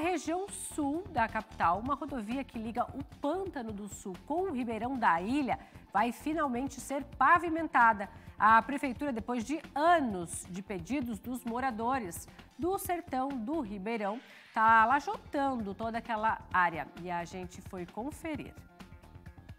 região sul da capital, uma rodovia que liga o Pântano do Sul com o Ribeirão da Ilha vai finalmente ser pavimentada. A prefeitura, depois de anos de pedidos dos moradores do sertão do Ribeirão, está lajotando toda aquela área e a gente foi conferir.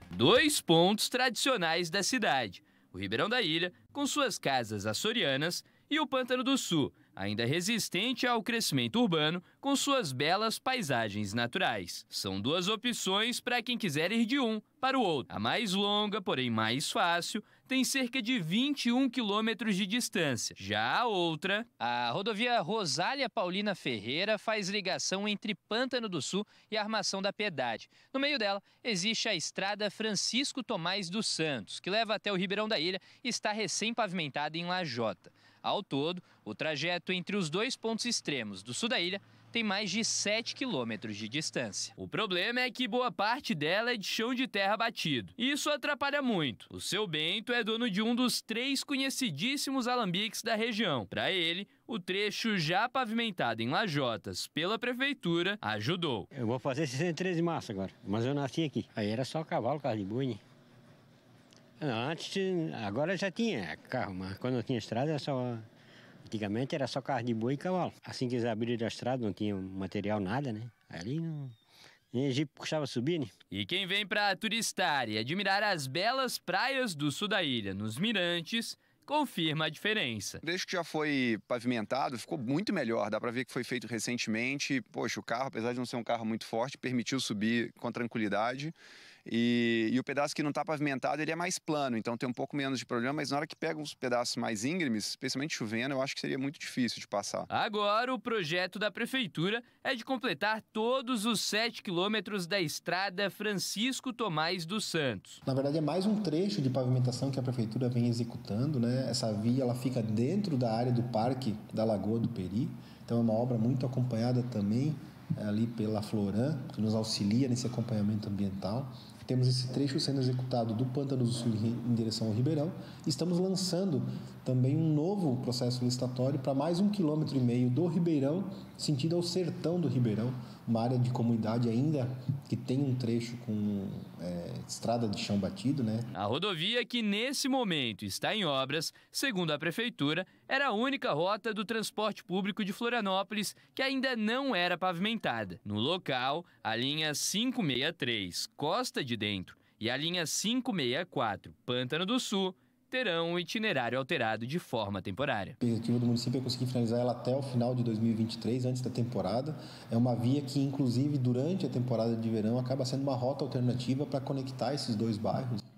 Dois pontos tradicionais da cidade: o Ribeirão da Ilha, com suas casas açorianas, e o Pântano do Sul, ainda resistente ao crescimento urbano, com suas belas paisagens naturais. São duas opções para quem quiser ir de um para o outro. A mais longa, porém mais fácil, tem cerca de 21 quilômetros de distância. Já a outra, a rodovia Rosália Paulina Ferreira faz ligação entre Pântano do Sul e Armação da Piedade. No meio dela existe a estrada Francisco Tomás dos Santos, que leva até o Ribeirão da Ilha e está recém-pavimentada em Lajota. Ao todo, o trajeto entre os dois pontos extremos do sul da ilha tem mais de 7 quilômetros de distância. O problema é que boa parte dela é de chão de terra batido. Isso atrapalha muito. O seu Bento é dono de um dos três conhecidíssimos alambiques da região. Para ele, o trecho já pavimentado em Lajotas pela prefeitura ajudou. Eu vou fazer 63 de março agora, mas eu nasci aqui. Aí era só cavalo, carro de boi, né? antes, agora já tinha carro, mas quando eu tinha estrada, só Antigamente era só carro de boi e cavalo. Assim que eles abriram a estrada, não tinha material, nada, né? Ali não. Em Egito puxava subir, né? E quem vem para turistar e admirar as belas praias do sul da ilha, nos Mirantes, confirma a diferença. Desde que já foi pavimentado, ficou muito melhor. Dá para ver que foi feito recentemente. Poxa, o carro, apesar de não ser um carro muito forte, permitiu subir com tranquilidade. E, e o pedaço que não está pavimentado, ele é mais plano, então tem um pouco menos de problema, mas na hora que pega uns pedaços mais íngremes, especialmente chovendo, eu acho que seria muito difícil de passar. Agora, o projeto da prefeitura é de completar todos os 7 quilômetros da estrada Francisco Tomás dos Santos. Na verdade, é mais um trecho de pavimentação que a prefeitura vem executando, né? Essa via ela fica dentro da área do parque da Lagoa do Peri, então é uma obra muito acompanhada também eh, ali pela Floran, que nos auxilia nesse acompanhamento ambiental. Temos esse trecho sendo executado do Pântano do Sul em direção ao Ribeirão. Estamos lançando também um novo processo licitatório para mais um quilômetro e meio do Ribeirão, sentido ao sertão do Ribeirão, uma área de comunidade ainda que tem um trecho com é, estrada de chão batido, né? A rodovia que nesse momento está em obras, segundo a prefeitura, era a única rota do transporte público de Florianópolis que ainda não era pavimentada. No local, a linha 563 Costa de dentro e a linha 564 Pântano do Sul terão um itinerário alterado de forma temporária. A objetivo do município é conseguir finalizar ela até o final de 2023, antes da temporada. É uma via que, inclusive, durante a temporada de verão, acaba sendo uma rota alternativa para conectar esses dois bairros.